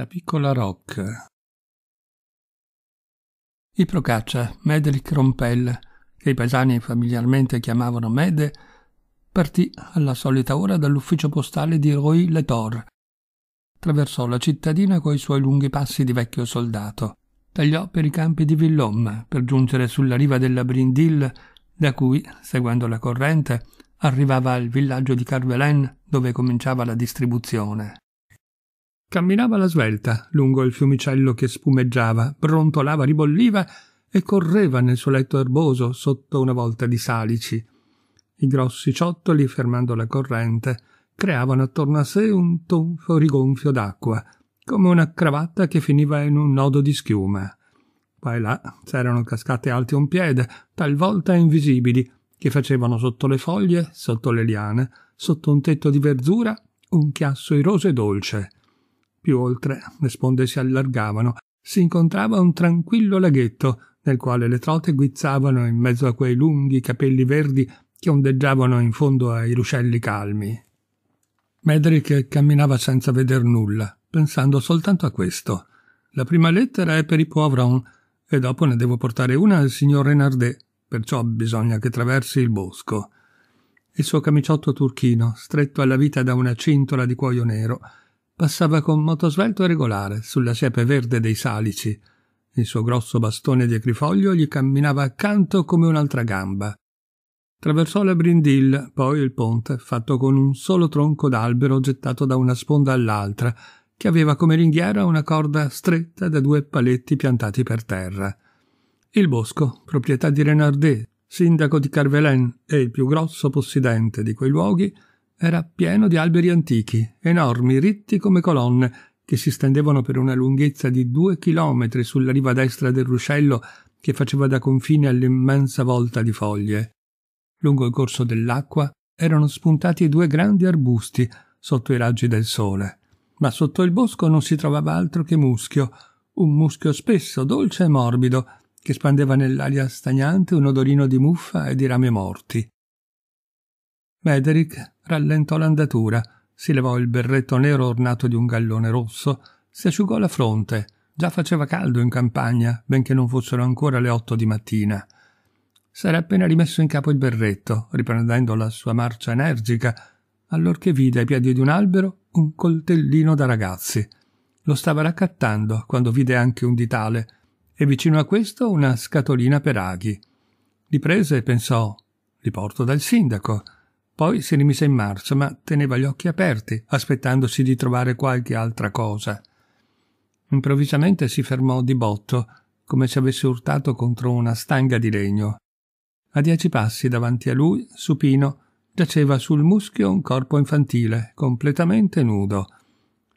La piccola Rock. I Procaccia, Medric Rompel, che i paesani familiarmente chiamavano Mede, partì alla solita ora dall'ufficio postale di Roy-le-Tor. Traversò la cittadina coi suoi lunghi passi di vecchio soldato. Tagliò per i campi di Villom per giungere sulla riva della Brindille, da cui, seguendo la corrente, arrivava al villaggio di Carvelen dove cominciava la distribuzione. Camminava alla svelta lungo il fiumicello che spumeggiava, brontolava, ribolliva e correva nel suo letto erboso sotto una volta di salici. I grossi ciottoli, fermando la corrente, creavano attorno a sé un tonfo rigonfio d'acqua, come una cravatta che finiva in un nodo di schiuma. Qua e là c'erano cascate alte un piede, talvolta invisibili, che facevano sotto le foglie, sotto le liane, sotto un tetto di verzura, un chiasso iroso e dolce. Più oltre le sponde si allargavano, si incontrava un tranquillo laghetto nel quale le trote guizzavano in mezzo a quei lunghi capelli verdi che ondeggiavano in fondo ai ruscelli calmi. Medric camminava senza veder nulla, pensando soltanto a questo. La prima lettera è per i Poivron e dopo ne devo portare una al signor Renardet, perciò bisogna che traversi il bosco. Il suo camiciotto turchino, stretto alla vita da una cintola di cuoio nero, passava con moto svelto e regolare sulla siepe verde dei salici. Il suo grosso bastone di acrifoglio gli camminava accanto come un'altra gamba. Traversò la brindilla, poi il ponte, fatto con un solo tronco d'albero gettato da una sponda all'altra, che aveva come ringhiera una corda stretta da due paletti piantati per terra. Il bosco, proprietà di Renardet, sindaco di Carvelen e il più grosso possidente di quei luoghi, era pieno di alberi antichi, enormi, ritti come colonne, che si stendevano per una lunghezza di due chilometri sulla riva destra del ruscello che faceva da confine all'immensa volta di foglie. Lungo il corso dell'acqua erano spuntati due grandi arbusti sotto i raggi del sole, ma sotto il bosco non si trovava altro che muschio, un muschio spesso, dolce e morbido, che spandeva nell'aria stagnante un odorino di muffa e di rame morti. Mederick rallentò l'andatura, si levò il berretto nero ornato di un gallone rosso, si asciugò la fronte. Già faceva caldo in campagna, benché non fossero ancora le otto di mattina. S'era appena rimesso in capo il berretto, riprendendo la sua marcia energica, allorché vide ai piedi di un albero un coltellino da ragazzi. Lo stava raccattando quando vide anche un ditale e vicino a questo una scatolina per aghi. Li prese e pensò: Li porto dal sindaco. Poi si rimise in marcia, ma teneva gli occhi aperti, aspettandosi di trovare qualche altra cosa. Improvvisamente si fermò di botto, come se avesse urtato contro una stanga di legno. A dieci passi davanti a lui, supino, giaceva sul muschio un corpo infantile, completamente nudo.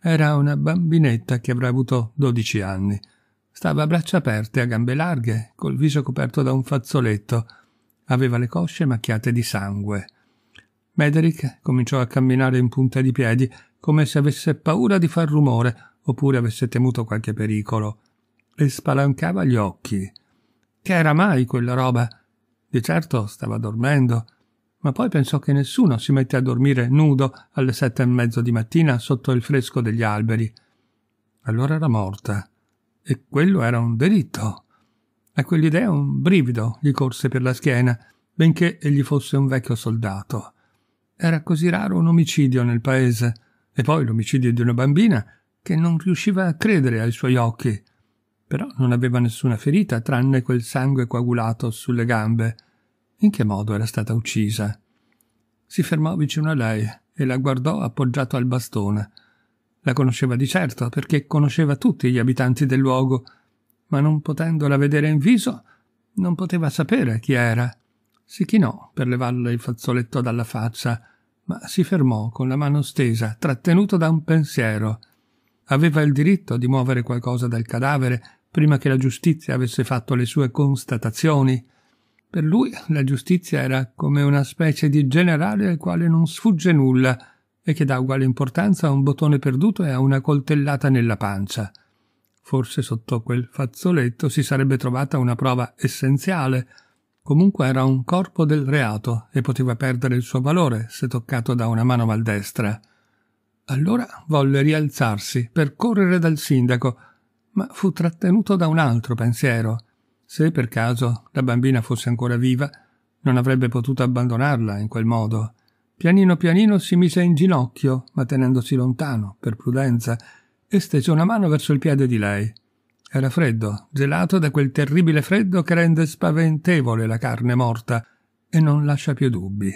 Era una bambinetta che avrà avuto dodici anni. Stava a braccia aperte, a gambe larghe, col viso coperto da un fazzoletto. Aveva le cosce macchiate di sangue. Mederick cominciò a camminare in punta di piedi come se avesse paura di far rumore oppure avesse temuto qualche pericolo e spalancava gli occhi. Che era mai quella roba? Di certo stava dormendo, ma poi pensò che nessuno si mette a dormire nudo alle sette e mezzo di mattina sotto il fresco degli alberi. Allora era morta. E quello era un delitto. A quell'idea un brivido gli corse per la schiena, benché egli fosse un vecchio soldato. Era così raro un omicidio nel paese, e poi l'omicidio di una bambina, che non riusciva a credere ai suoi occhi. Però non aveva nessuna ferita tranne quel sangue coagulato sulle gambe. In che modo era stata uccisa? Si fermò vicino a lei e la guardò appoggiato al bastone. La conosceva di certo, perché conosceva tutti gli abitanti del luogo, ma non potendola vedere in viso, non poteva sapere chi era. Si chinò per levarle il fazzoletto dalla faccia ma si fermò con la mano stesa, trattenuto da un pensiero. Aveva il diritto di muovere qualcosa dal cadavere prima che la giustizia avesse fatto le sue constatazioni. Per lui la giustizia era come una specie di generale al quale non sfugge nulla e che dà uguale importanza a un bottone perduto e a una coltellata nella pancia. Forse sotto quel fazzoletto si sarebbe trovata una prova essenziale, Comunque era un corpo del reato e poteva perdere il suo valore se toccato da una mano maldestra. Allora volle rialzarsi per correre dal sindaco, ma fu trattenuto da un altro pensiero. Se per caso la bambina fosse ancora viva, non avrebbe potuto abbandonarla in quel modo. Pianino pianino si mise in ginocchio, ma tenendosi lontano, per prudenza, e stese una mano verso il piede di lei. Era freddo, gelato da quel terribile freddo che rende spaventevole la carne morta e non lascia più dubbi.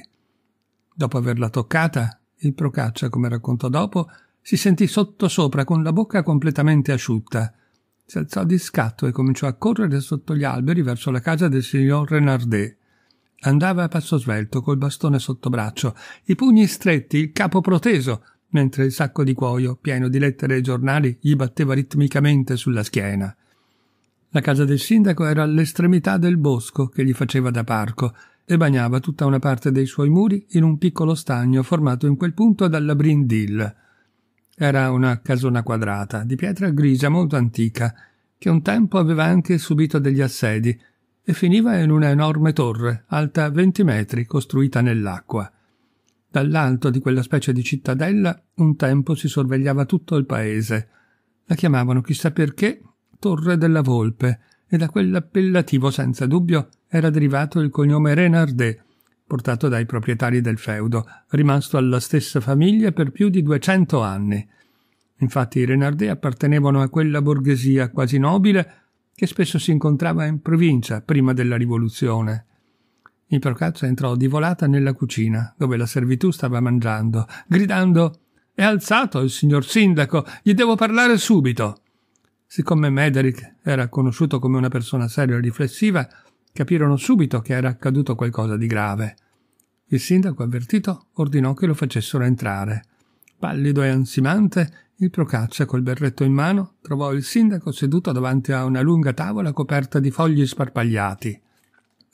Dopo averla toccata, il procaccia, come raccontò dopo, si sentì sottosopra con la bocca completamente asciutta. Si alzò di scatto e cominciò a correre sotto gli alberi verso la casa del signor Renardet. Andava a passo svelto, col bastone sotto braccio, i pugni stretti, il capo proteso, mentre il sacco di cuoio, pieno di lettere e giornali, gli batteva ritmicamente sulla schiena. La casa del sindaco era all'estremità del bosco che gli faceva da parco e bagnava tutta una parte dei suoi muri in un piccolo stagno formato in quel punto dalla Brindil. Era una casona quadrata, di pietra grigia molto antica, che un tempo aveva anche subito degli assedi, e finiva in una enorme torre, alta venti metri, costruita nell'acqua. Dall'alto di quella specie di cittadella un tempo si sorvegliava tutto il paese. La chiamavano chissà perché Torre della Volpe, e da quell'appellativo senza dubbio era derivato il cognome Renardet, portato dai proprietari del feudo, rimasto alla stessa famiglia per più di duecento anni. Infatti i Renardet appartenevano a quella borghesia quasi nobile che spesso si incontrava in provincia prima della rivoluzione. Il procaccia entrò di volata nella cucina, dove la servitù stava mangiando, gridando È alzato il signor sindaco, gli devo parlare subito. Siccome Mederick era conosciuto come una persona seria e riflessiva, capirono subito che era accaduto qualcosa di grave. Il sindaco avvertito ordinò che lo facessero entrare. Pallido e ansimante, il procaccia col berretto in mano trovò il sindaco seduto davanti a una lunga tavola coperta di fogli sparpagliati.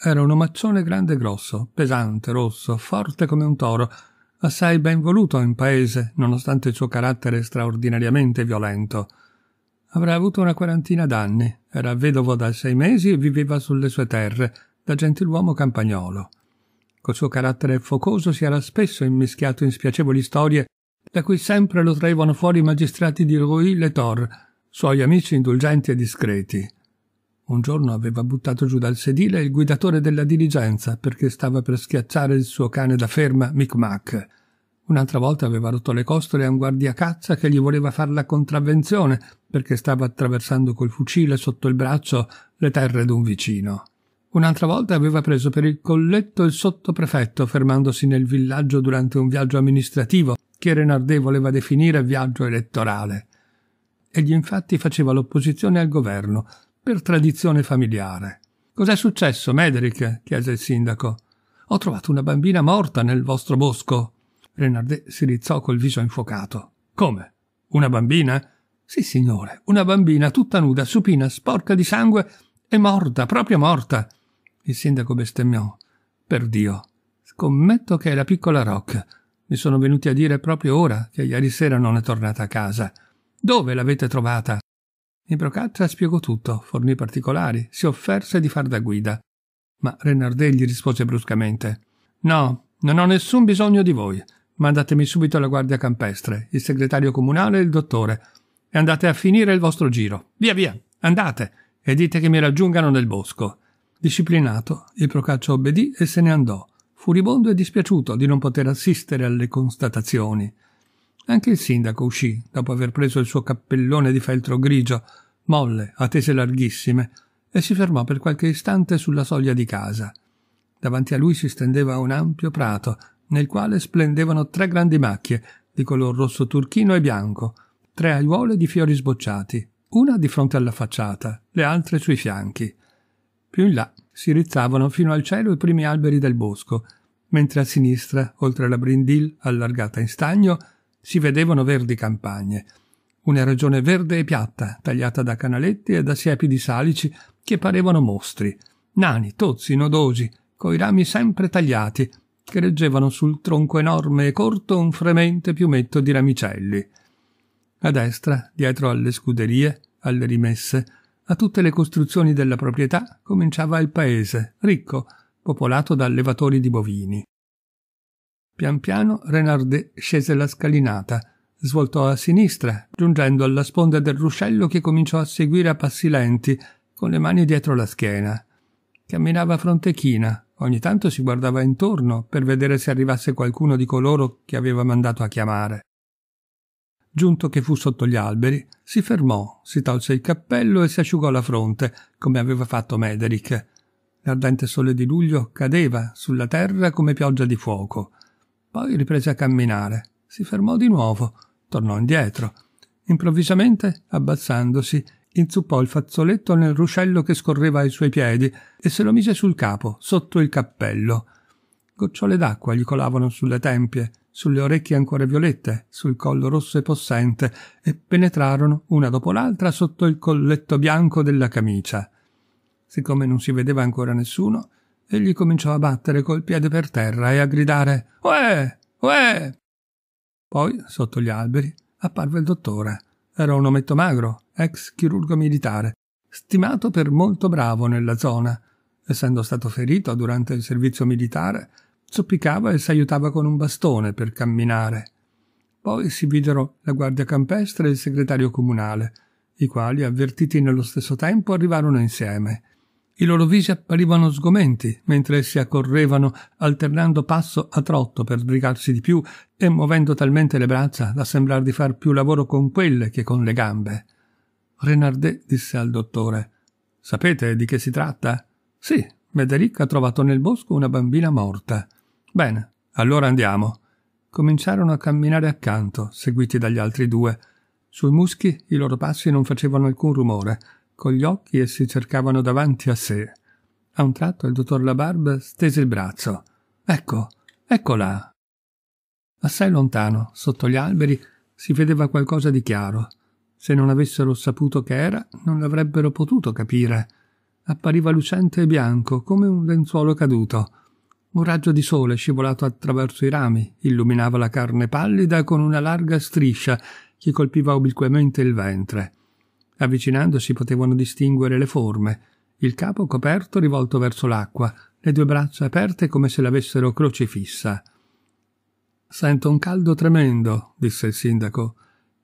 Era un omaccione grande e grosso, pesante, rosso, forte come un toro, assai ben voluto in paese, nonostante il suo carattere straordinariamente violento. Avrà avuto una quarantina d'anni, era vedovo da sei mesi e viveva sulle sue terre, da gentiluomo campagnolo. Col suo carattere focoso si era spesso immischiato in spiacevoli storie da cui sempre lo traevano fuori i magistrati di Ruy Le Tor, suoi amici indulgenti e discreti. Un giorno aveva buttato giù dal sedile il guidatore della diligenza perché stava per schiacciare il suo cane da ferma Micmac. Un'altra volta aveva rotto le costole a un guardiacaccia che gli voleva far la contravvenzione perché stava attraversando col fucile sotto il braccio le terre d'un vicino. Un'altra volta aveva preso per il colletto il sottoprefetto, fermandosi nel villaggio durante un viaggio amministrativo che Renardé voleva definire viaggio elettorale. Egli infatti faceva l'opposizione al governo, per tradizione familiare. Cos'è successo, Mederick? chiese il sindaco. Ho trovato una bambina morta nel vostro bosco. Renardet si rizzò col viso infuocato. Come? Una bambina? Sì, signore, una bambina tutta nuda, supina, sporca di sangue e morta, proprio morta. Il sindaco bestemmiò. Per Dio, scommetto che è la piccola Rock. Mi sono venuti a dire proprio ora che ieri sera non è tornata a casa. Dove l'avete trovata? E Procaccia spiegò tutto, fornì particolari, si offerse di far da guida. Ma Renardè gli rispose bruscamente: No, non ho nessun bisogno di voi. Mandatemi subito la guardia campestre, il segretario comunale e il dottore. E andate a finire il vostro giro. Via, via, andate e dite che mi raggiungano nel bosco. Disciplinato, il Procaccia obbedì e se ne andò, furibondo e dispiaciuto di non poter assistere alle constatazioni. Anche il sindaco uscì, dopo aver preso il suo cappellone di feltro grigio, molle, a tese larghissime, e si fermò per qualche istante sulla soglia di casa. Davanti a lui si stendeva un ampio prato, nel quale splendevano tre grandi macchie, di color rosso turchino e bianco, tre aiuole di fiori sbocciati, una di fronte alla facciata, le altre sui fianchi. Più in là si rizzavano fino al cielo i primi alberi del bosco, mentre a sinistra, oltre la brindil, allargata in stagno, si vedevano verdi campagne, una regione verde e piatta, tagliata da canaletti e da siepi di salici che parevano mostri, nani, tozzi, nodosi, coi rami sempre tagliati, che reggevano sul tronco enorme e corto un fremente piumetto di ramicelli. A destra, dietro alle scuderie, alle rimesse, a tutte le costruzioni della proprietà cominciava il paese, ricco, popolato da allevatori di bovini. Pian piano Renard scese la scalinata, svoltò a sinistra, giungendo alla sponda del ruscello che cominciò a seguire a passi lenti, con le mani dietro la schiena. Camminava a fronte china, ogni tanto si guardava intorno per vedere se arrivasse qualcuno di coloro che aveva mandato a chiamare. Giunto che fu sotto gli alberi, si fermò, si tolse il cappello e si asciugò la fronte, come aveva fatto Mederick. L'ardente sole di luglio cadeva sulla terra come pioggia di fuoco. Poi riprese a camminare. Si fermò di nuovo. Tornò indietro. Improvvisamente, abbassandosi, inzuppò il fazzoletto nel ruscello che scorreva ai suoi piedi e se lo mise sul capo, sotto il cappello. Gocciole d'acqua gli colavano sulle tempie, sulle orecchie ancora violette, sul collo rosso e possente, e penetrarono una dopo l'altra sotto il colletto bianco della camicia. Siccome non si vedeva ancora nessuno, e gli cominciò a battere col piede per terra e a gridare Uè! Uè! Poi, sotto gli alberi, apparve il dottore. Era un ometto magro, ex chirurgo militare, stimato per molto bravo nella zona. Essendo stato ferito durante il servizio militare, zoppicava e si aiutava con un bastone per camminare. Poi si videro la guardia campestre e il segretario comunale, i quali, avvertiti nello stesso tempo, arrivarono insieme. I loro visi apparivano sgomenti mentre essi accorrevano, alternando passo a trotto per sbrigarsi di più e muovendo talmente le braccia da sembrare di far più lavoro con quelle che con le gambe. Renardet disse al dottore: Sapete di che si tratta? Sì, Mederic ha trovato nel bosco una bambina morta. Bene, allora andiamo. Cominciarono a camminare accanto, seguiti dagli altri due. Sui muschi i loro passi non facevano alcun rumore, con gli occhi e si cercavano davanti a sé. A un tratto il dottor Labarbe stese il braccio. Ecco, eccola. Assai lontano, sotto gli alberi, si vedeva qualcosa di chiaro. Se non avessero saputo che era, non l'avrebbero potuto capire. Appariva lucente e bianco, come un lenzuolo caduto. Un raggio di sole scivolato attraverso i rami illuminava la carne pallida con una larga striscia che colpiva obliquamente il ventre. Avvicinandosi potevano distinguere le forme, il capo coperto rivolto verso l'acqua, le due braccia aperte come se l'avessero crocifissa. Sento un caldo tremendo, disse il sindaco.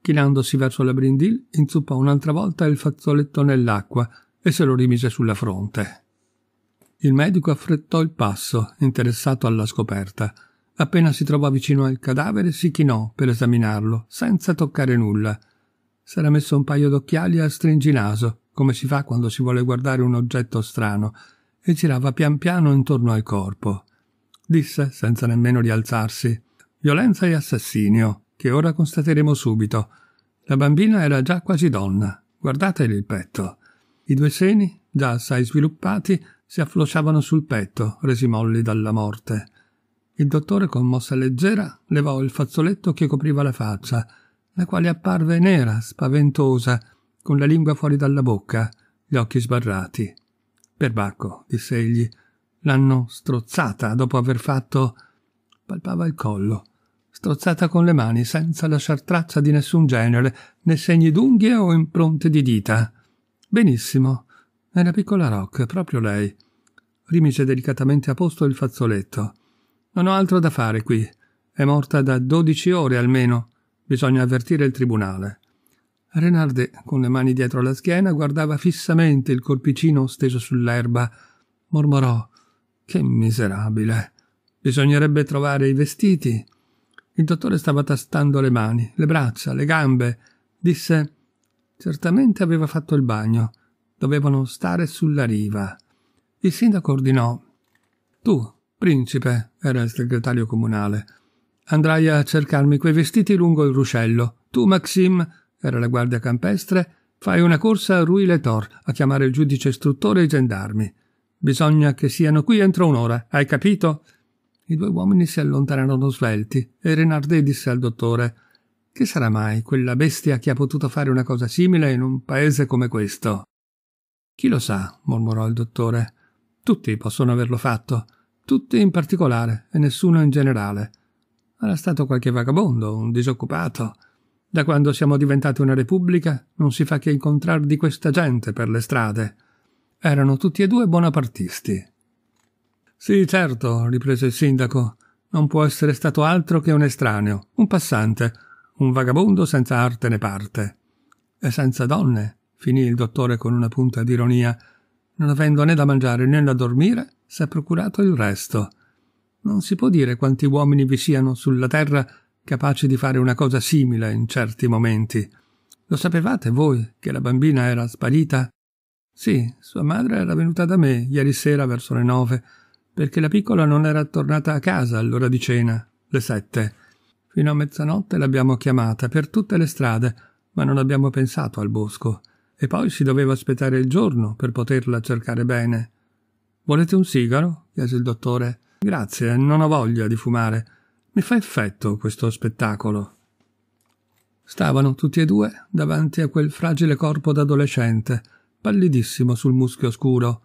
Chinandosi verso la brindil, inzuppò un'altra volta il fazzoletto nell'acqua e se lo rimise sulla fronte. Il medico affrettò il passo, interessato alla scoperta. Appena si trovò vicino al cadavere, si chinò per esaminarlo, senza toccare nulla. S'era messo un paio d'occhiali a stringinaso, come si fa quando si vuole guardare un oggetto strano, e girava pian piano intorno al corpo. Disse, senza nemmeno rialzarsi, violenza e assassinio, che ora constateremo subito. La bambina era già quasi donna. Guardatele il petto. I due seni, già assai sviluppati, si afflosciavano sul petto, resi molli dalla morte. Il dottore, con mossa leggera, levò il fazzoletto che copriva la faccia la quale apparve nera, spaventosa, con la lingua fuori dalla bocca, gli occhi sbarrati. Perbacco, disse egli, l'hanno strozzata dopo aver fatto. palpava il collo, strozzata con le mani, senza lasciar traccia di nessun genere, né segni d'unghie o impronte di dita. Benissimo, era piccola Rock, proprio lei. Rimise delicatamente a posto il fazzoletto. Non ho altro da fare qui. È morta da dodici ore almeno. Bisogna avvertire il tribunale. Renardet, con le mani dietro la schiena, guardava fissamente il corpicino steso sull'erba. Mormorò Che miserabile. Bisognerebbe trovare i vestiti. Il dottore stava tastando le mani, le braccia, le gambe. Disse Certamente aveva fatto il bagno. Dovevano stare sulla riva. Il sindaco ordinò Tu, principe, era il segretario comunale, Andrai a cercarmi quei vestiti lungo il ruscello. Tu, Maxim, era la guardia campestre, fai una corsa a Rui Letor a chiamare il giudice istruttore e i gendarmi. Bisogna che siano qui entro un'ora, hai capito? I due uomini si allontanarono svelti e Renardet disse al dottore Che sarà mai quella bestia che ha potuto fare una cosa simile in un paese come questo? Chi lo sa, mormorò il dottore. Tutti possono averlo fatto, tutti in particolare e nessuno in generale era stato qualche vagabondo, un disoccupato. Da quando siamo diventati una repubblica non si fa che incontrar di questa gente per le strade. Erano tutti e due bonapartisti. Sì, certo, riprese il sindaco. Non può essere stato altro che un estraneo, un passante, un vagabondo senza arte né parte. E senza donne, finì il dottore con una punta d'ironia. Non avendo né da mangiare né da dormire, s'è procurato il resto. Non si può dire quanti uomini vi siano sulla terra capaci di fare una cosa simile in certi momenti. Lo sapevate voi che la bambina era sparita? Sì, sua madre era venuta da me ieri sera verso le nove, perché la piccola non era tornata a casa all'ora di cena, le sette. Fino a mezzanotte l'abbiamo chiamata per tutte le strade, ma non abbiamo pensato al bosco. E poi si doveva aspettare il giorno per poterla cercare bene. Volete un sigaro? chiese il dottore. Grazie, non ho voglia di fumare. Mi fa effetto questo spettacolo. Stavano tutti e due davanti a quel fragile corpo d'adolescente, pallidissimo sul muschio scuro,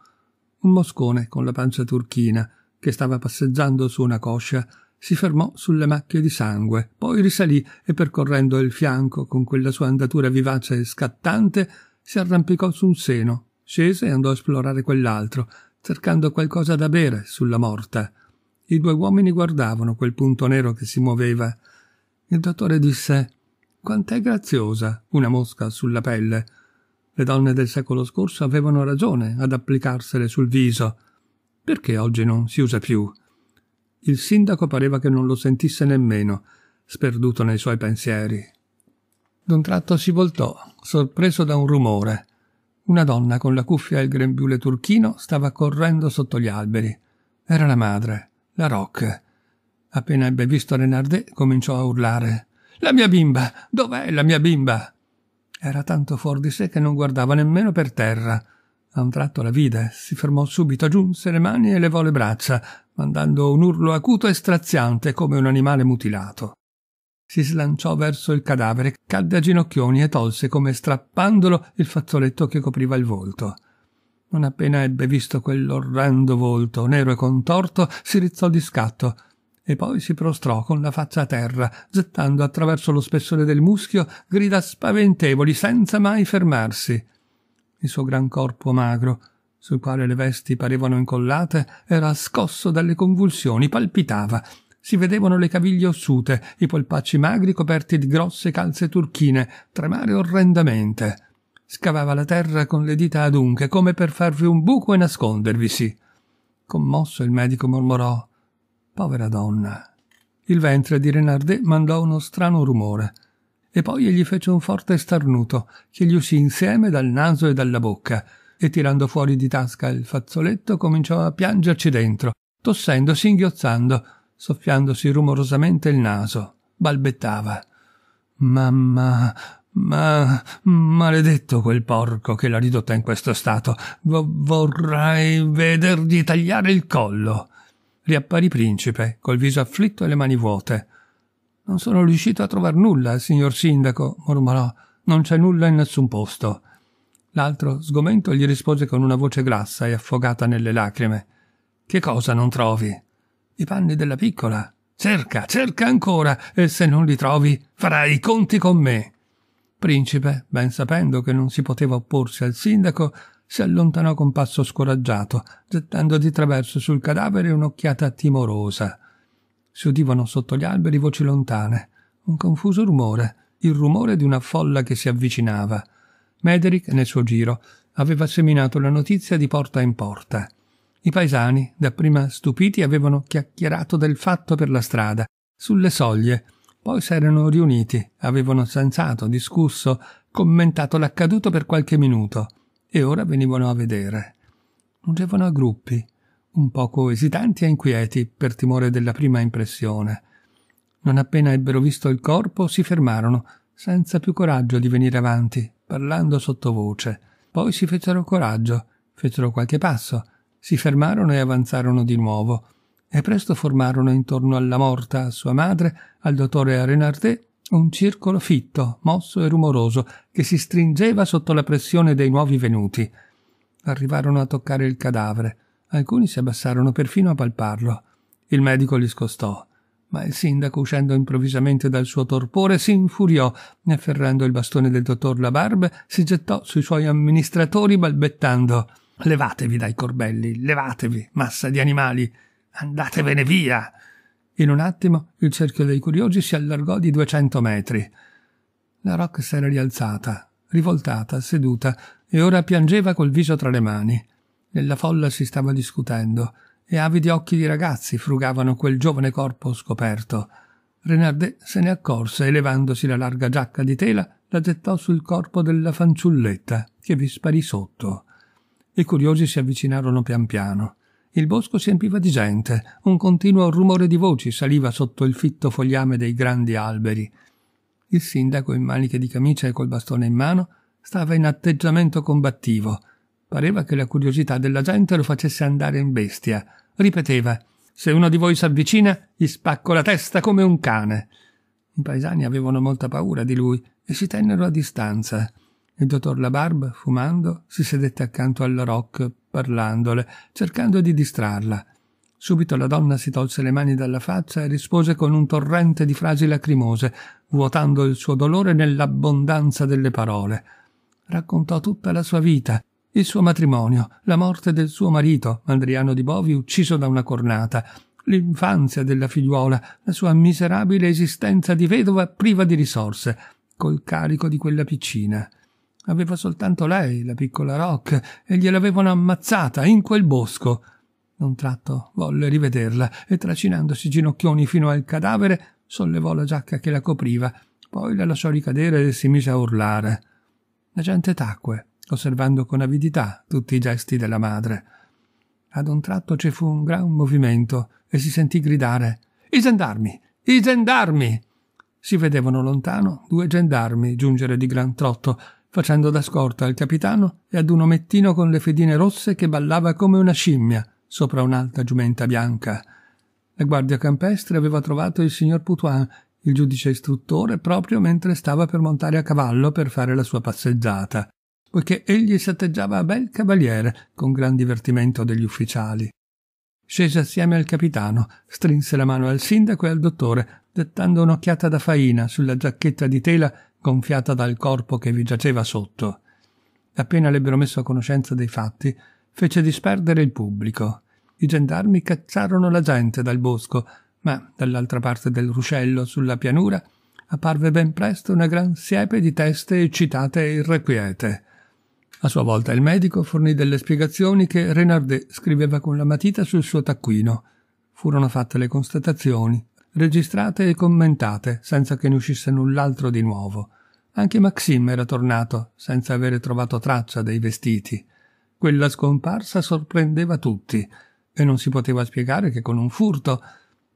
un moscone con la pancia turchina, che stava passeggiando su una coscia, si fermò sulle macchie di sangue, poi risalì e percorrendo il fianco con quella sua andatura vivace e scattante, si arrampicò su un seno, scese e andò a esplorare quell'altro, cercando qualcosa da bere sulla morta. I due uomini guardavano quel punto nero che si muoveva. Il dottore disse Quant'è graziosa una mosca sulla pelle. Le donne del secolo scorso avevano ragione ad applicarsele sul viso. Perché oggi non si usa più? Il sindaco pareva che non lo sentisse nemmeno, sperduto nei suoi pensieri. D'un tratto si voltò, sorpreso da un rumore. Una donna con la cuffia e il grembiule turchino stava correndo sotto gli alberi. Era la madre la Rock. Appena ebbe visto Renardet, cominciò a urlare. La mia bimba! Dov'è la mia bimba? Era tanto fuor di sé che non guardava nemmeno per terra. A un tratto la vide, si fermò subito, giunse le mani e levò le braccia, mandando un urlo acuto e straziante come un animale mutilato. Si slanciò verso il cadavere, cadde a ginocchioni e tolse come strappandolo il fazzoletto che copriva il volto. Non appena ebbe visto quell'orrendo volto nero e contorto, si rizzò di scatto e poi si prostrò con la faccia a terra, gettando attraverso lo spessore del muschio grida spaventevoli senza mai fermarsi. Il suo gran corpo magro, sul quale le vesti parevano incollate, era scosso dalle convulsioni, palpitava. Si vedevano le caviglie ossute, i polpacci magri coperti di grosse calze turchine, tremare orrendamente. Scavava la terra con le dita adunche, come per farvi un buco e nascondervisi. Commosso il medico mormorò Povera donna. Il ventre di Renardè mandò uno strano rumore, e poi egli fece un forte starnuto che gli uscì insieme dal naso e dalla bocca, e tirando fuori di tasca il fazzoletto cominciò a piangerci dentro, tossendo, singhiozzando, soffiandosi rumorosamente il naso. Balbettava. Mamma, ma maledetto quel porco che l'ha ridotta in questo stato. V- vorrei vedergli tagliare il collo. Riapparì Principe, col viso afflitto e le mani vuote. Non sono riuscito a trovar nulla, signor sindaco, mormorò. Non c'è nulla in nessun posto. L'altro, sgomento, gli rispose con una voce grassa e affogata nelle lacrime. Che cosa non trovi? I panni della piccola. Cerca, cerca ancora, e se non li trovi, farai i conti con me principe, ben sapendo che non si poteva opporsi al sindaco, si allontanò con passo scoraggiato, gettando di traverso sul cadavere un'occhiata timorosa. Si udivano sotto gli alberi voci lontane, un confuso rumore, il rumore di una folla che si avvicinava. Mederick, nel suo giro, aveva seminato la notizia di porta in porta. I paesani, dapprima stupiti, avevano chiacchierato del fatto per la strada, sulle soglie, poi s'erano riuniti, avevano sensato, discusso, commentato l'accaduto per qualche minuto e ora venivano a vedere. Giungevano a gruppi, un poco esitanti e inquieti per timore della prima impressione. Non appena ebbero visto il corpo, si fermarono, senza più coraggio di venire avanti, parlando sottovoce. Poi si fecero coraggio, fecero qualche passo, si fermarono e avanzarono di nuovo e presto formarono intorno alla morta, a sua madre, al dottore Renardet, un circolo fitto, mosso e rumoroso, che si stringeva sotto la pressione dei nuovi venuti. Arrivarono a toccare il cadavere. Alcuni si abbassarono perfino a palparlo. Il medico li scostò. Ma il sindaco, uscendo improvvisamente dal suo torpore, si infuriò e, afferrando il bastone del dottor Labarbe, si gettò sui suoi amministratori balbettando Levatevi dai corbelli, levatevi, massa di animali! Andatevene via! In un attimo il cerchio dei curiosi si allargò di duecento metri. La Rock s'era rialzata, rivoltata, seduta, e ora piangeva col viso tra le mani. Nella folla si stava discutendo, e avidi occhi di ragazzi frugavano quel giovane corpo scoperto. Renardè se ne accorse e levandosi la larga giacca di tela la gettò sul corpo della fanciulletta che vi sparì sotto. I curiosi si avvicinarono pian piano. Il bosco si empiva di gente, un continuo rumore di voci saliva sotto il fitto fogliame dei grandi alberi. Il sindaco, in maniche di camicia e col bastone in mano, stava in atteggiamento combattivo. Pareva che la curiosità della gente lo facesse andare in bestia. Ripeteva Se uno di voi s'avvicina, gli spacco la testa come un cane. I paesani avevano molta paura di lui e si tennero a distanza. Il dottor Labarbe, fumando, si sedette accanto alla Rock, parlandole, cercando di distrarla. Subito la donna si tolse le mani dalla faccia e rispose con un torrente di frasi lacrimose, vuotando il suo dolore nell'abbondanza delle parole. Raccontò tutta la sua vita, il suo matrimonio, la morte del suo marito, Andriano di Bovi, ucciso da una cornata, l'infanzia della figliuola, la sua miserabile esistenza di vedova priva di risorse, col carico di quella piccina. Aveva soltanto lei, la piccola Rock, e gliel'avevano ammazzata in quel bosco. Un tratto volle rivederla e, tracinandosi ginocchioni fino al cadavere, sollevò la giacca che la copriva, poi la lasciò ricadere e si mise a urlare. La gente tacque, osservando con avidità tutti i gesti della madre. Ad un tratto ci fu un gran movimento e si sentì gridare I gendarmi! I gendarmi! Si vedevano lontano due gendarmi giungere di gran trotto facendo da scorta al capitano e ad un omettino con le fedine rosse che ballava come una scimmia sopra un'alta giumenta bianca. La guardia campestre aveva trovato il signor Poutoin, il giudice istruttore, proprio mentre stava per montare a cavallo per fare la sua passeggiata, poiché egli satteggiava a bel cavaliere, con gran divertimento degli ufficiali. Scese assieme al capitano, strinse la mano al sindaco e al dottore, dettando un'occhiata da faina sulla giacchetta di tela gonfiata dal corpo che vi giaceva sotto. Appena l'ebbero messo a conoscenza dei fatti, fece disperdere il pubblico. I gendarmi cacciarono la gente dal bosco, ma dall'altra parte del ruscello, sulla pianura, apparve ben presto una gran siepe di teste eccitate e irrequiete. A sua volta il medico fornì delle spiegazioni che Renardet scriveva con la matita sul suo taccuino. Furono fatte le constatazioni, registrate e commentate, senza che ne uscisse null'altro di nuovo. Anche Maxim era tornato, senza avere trovato traccia dei vestiti. Quella scomparsa sorprendeva tutti, e non si poteva spiegare che con un furto.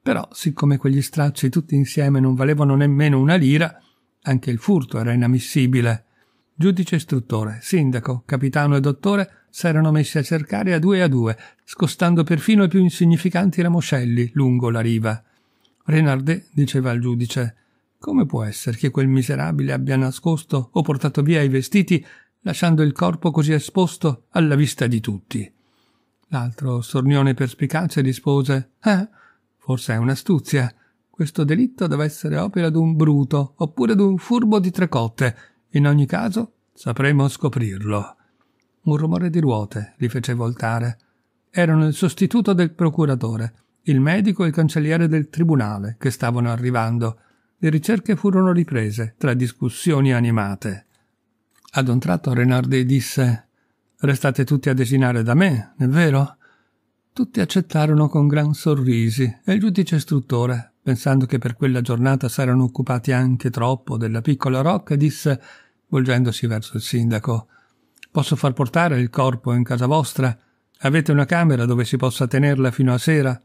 Però, siccome quegli stracci tutti insieme non valevano nemmeno una lira, anche il furto era inammissibile. Giudice istruttore, sindaco, capitano e dottore s'erano messi a cercare a due a due, scostando perfino i più insignificanti ramoscelli lungo la riva. Renardet diceva al giudice come può essere che quel miserabile abbia nascosto o portato via i vestiti, lasciando il corpo così esposto alla vista di tutti? L'altro sornione perspicace rispose: Eh, forse è un'astuzia. Questo delitto deve essere opera d'un bruto oppure d'un furbo di tre cotte. In ogni caso, sapremo scoprirlo. Un rumore di ruote li fece voltare. Erano il sostituto del procuratore, il medico e il cancelliere del tribunale che stavano arrivando le ricerche furono riprese, tra discussioni animate. Ad un tratto Renardi disse «Restate tutti a desinare da me, è vero?» Tutti accettarono con gran sorrisi e il giudice istruttore, pensando che per quella giornata s'erano occupati anche troppo della piccola Rocca, disse, volgendosi verso il sindaco «Posso far portare il corpo in casa vostra? Avete una camera dove si possa tenerla fino a sera?»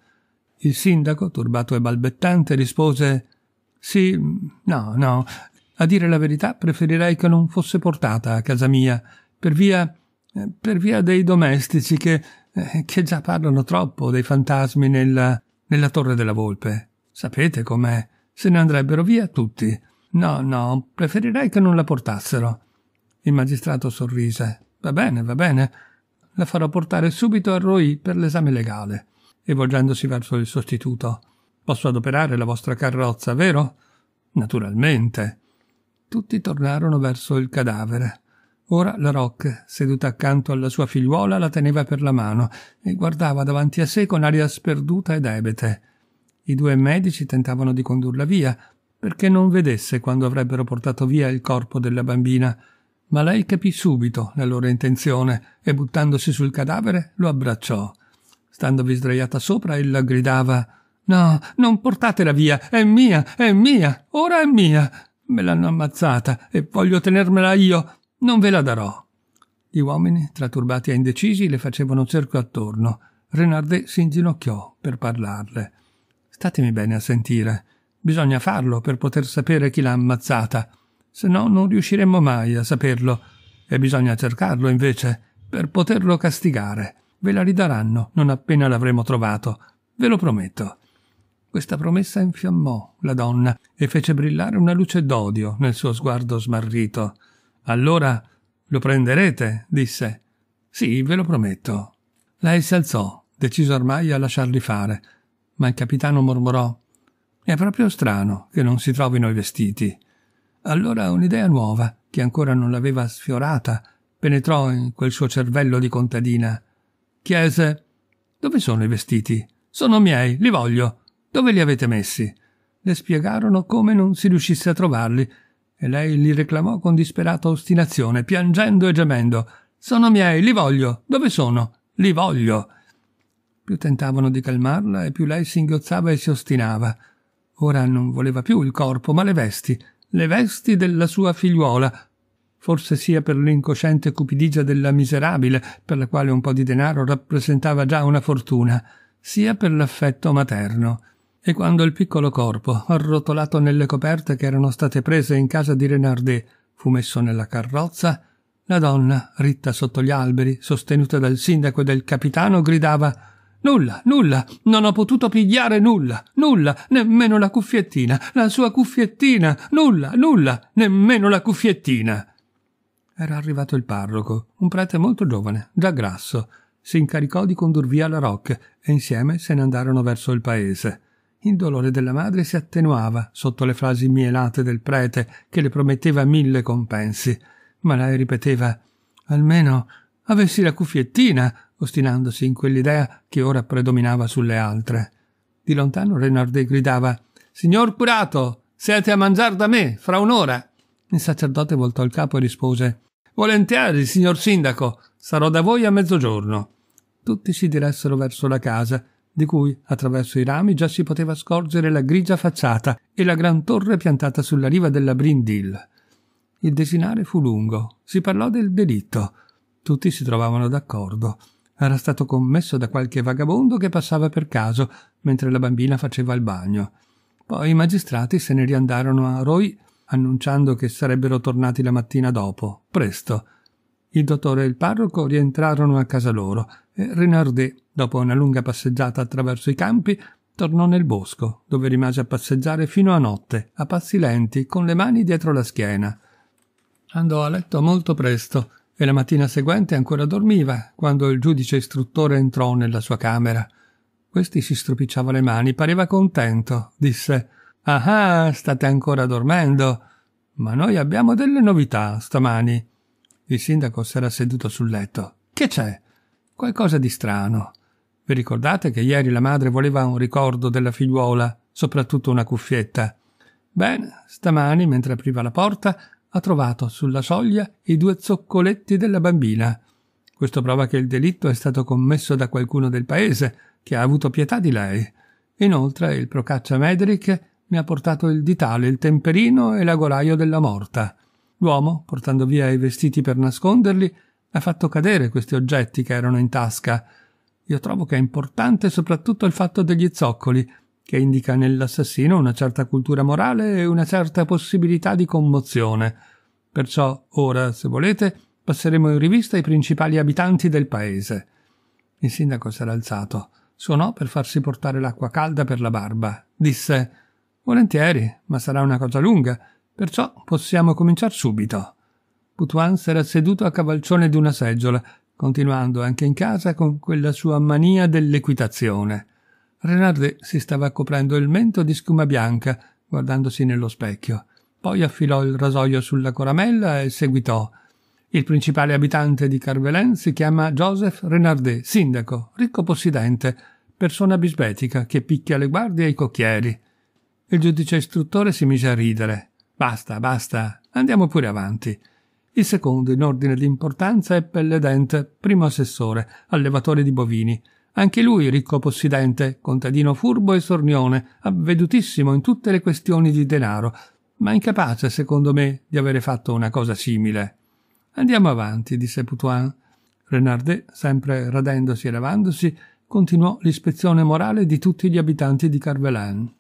Il sindaco, turbato e balbettante, rispose sì, no, no. A dire la verità, preferirei che non fosse portata a casa mia, per via, eh, per via dei domestici che, eh, che già parlano troppo dei fantasmi nella, nella torre della volpe. Sapete com'è? Se ne andrebbero via tutti. No, no, preferirei che non la portassero. Il magistrato sorrise. Va bene, va bene. La farò portare subito a Roy per l'esame legale. E volgendosi verso il sostituto. Posso adoperare la vostra carrozza, vero? Naturalmente. Tutti tornarono verso il cadavere. Ora la Rock, seduta accanto alla sua figliuola, la teneva per la mano e guardava davanti a sé con aria sperduta ed ebete. I due medici tentavano di condurla via, perché non vedesse quando avrebbero portato via il corpo della bambina, ma lei capì subito la loro intenzione e buttandosi sul cadavere lo abbracciò. Standovi sdraiata sopra, ella gridava No, non portatela via, è mia, è mia, ora è mia. Me l'hanno ammazzata e voglio tenermela io, non ve la darò. Gli uomini, tratturbati e indecisi, le facevano cerco attorno. Renardet si inginocchiò per parlarle. Statemi bene a sentire. Bisogna farlo per poter sapere chi l'ha ammazzata. Se no non riusciremmo mai a saperlo. E bisogna cercarlo, invece, per poterlo castigare. Ve la ridaranno non appena l'avremo trovato. Ve lo prometto. Questa promessa infiammò la donna e fece brillare una luce d'odio nel suo sguardo smarrito. Allora lo prenderete, disse. Sì, ve lo prometto. Lei si alzò, deciso ormai a lasciarli fare, ma il capitano mormorò È proprio strano che non si trovino i vestiti. Allora un'idea nuova, che ancora non l'aveva sfiorata, penetrò in quel suo cervello di contadina. Chiese Dove sono i vestiti? Sono miei, li voglio. Dove li avete messi? Le spiegarono come non si riuscisse a trovarli, e lei li reclamò con disperata ostinazione, piangendo e gemendo. Sono miei, li voglio. Dove sono? Li voglio. Più tentavano di calmarla e più lei singhiozzava e si ostinava. Ora non voleva più il corpo, ma le vesti, le vesti della sua figliuola. Forse sia per l'incosciente cupidigia della miserabile, per la quale un po' di denaro rappresentava già una fortuna, sia per l'affetto materno e quando il piccolo corpo, arrotolato nelle coperte che erano state prese in casa di Renardé, fu messo nella carrozza, la donna, ritta sotto gli alberi, sostenuta dal sindaco e dal capitano, gridava Nulla, nulla, non ho potuto pigliare nulla, nulla, nemmeno la cuffiettina, la sua cuffiettina, nulla, nulla, nemmeno la cuffiettina. Era arrivato il parroco, un prete molto giovane, già grasso, si incaricò di condur via la rocca e insieme se ne andarono verso il paese il dolore della madre si attenuava sotto le frasi mielate del prete che le prometteva mille compensi, ma lei ripeteva almeno avessi la cuffiettina, ostinandosi in quell'idea che ora predominava sulle altre. Di lontano Renardet gridava Signor curato, siete a mangiare da me fra un'ora. Il sacerdote voltò il capo e rispose Volentieri, signor sindaco, sarò da voi a mezzogiorno. Tutti si diressero verso la casa di cui attraverso i rami già si poteva scorgere la grigia facciata e la gran torre piantata sulla riva della Brindil. Il desinare fu lungo, si parlò del delitto. Tutti si trovavano d'accordo. Era stato commesso da qualche vagabondo che passava per caso, mentre la bambina faceva il bagno. Poi i magistrati se ne riandarono a Roy annunciando che sarebbero tornati la mattina dopo, presto. Il dottore e il parroco rientrarono a casa loro eh, Renardé, dopo una lunga passeggiata attraverso i campi, tornò nel bosco, dove rimase a passeggiare fino a notte, a passi lenti, con le mani dietro la schiena. Andò a letto molto presto e la mattina seguente ancora dormiva quando il giudice istruttore entrò nella sua camera. Questi si stropicciava le mani, pareva contento. Disse: Ah, ah state ancora dormendo. Ma noi abbiamo delle novità stamani. Il sindaco s'era seduto sul letto. Che c'è? Qualcosa di strano. Vi ricordate che ieri la madre voleva un ricordo della figliuola, soprattutto una cuffietta? Bene, stamani, mentre apriva la porta, ha trovato sulla soglia i due zoccoletti della bambina. Questo prova che il delitto è stato commesso da qualcuno del paese, che ha avuto pietà di lei. Inoltre il procaccia Medric mi ha portato il ditale, il temperino e l'agolaio della morta. L'uomo, portando via i vestiti per nasconderli, ha fatto cadere questi oggetti che erano in tasca. Io trovo che è importante soprattutto il fatto degli zoccoli, che indica nell'assassino una certa cultura morale e una certa possibilità di commozione. Perciò ora, se volete, passeremo in rivista i principali abitanti del paese. Il sindaco s'era alzato, suonò per farsi portare l'acqua calda per la barba. Disse Volentieri, ma sarà una cosa lunga, perciò possiamo cominciar subito. Butuan s'era seduto a cavalcione di una seggiola, continuando anche in casa con quella sua mania dell'equitazione. Renardet si stava coprendo il mento di schiuma bianca, guardandosi nello specchio. Poi affilò il rasoio sulla coramella e seguitò. Il principale abitante di Carvelen si chiama Joseph Renardet, sindaco, ricco possidente, persona bisbetica che picchia le guardie e i cocchieri. Il giudice istruttore si mise a ridere. Basta, basta, andiamo pure avanti. Il secondo, in ordine di importanza, è Pelledente, primo assessore, allevatore di bovini. Anche lui ricco possidente, contadino furbo e sornione, avvedutissimo in tutte le questioni di denaro, ma incapace, secondo me, di avere fatto una cosa simile. Andiamo avanti, disse Poutoin. Renardet, sempre radendosi e lavandosi, continuò l'ispezione morale di tutti gli abitanti di Carvelan.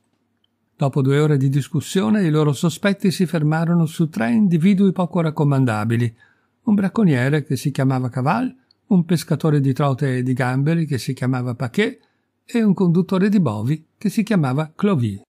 Dopo due ore di discussione, i loro sospetti si fermarono su tre individui poco raccomandabili: un bracconiere che si chiamava Caval, un pescatore di trote e di gamberi che si chiamava Paquet e un conduttore di bovi che si chiamava Clovis.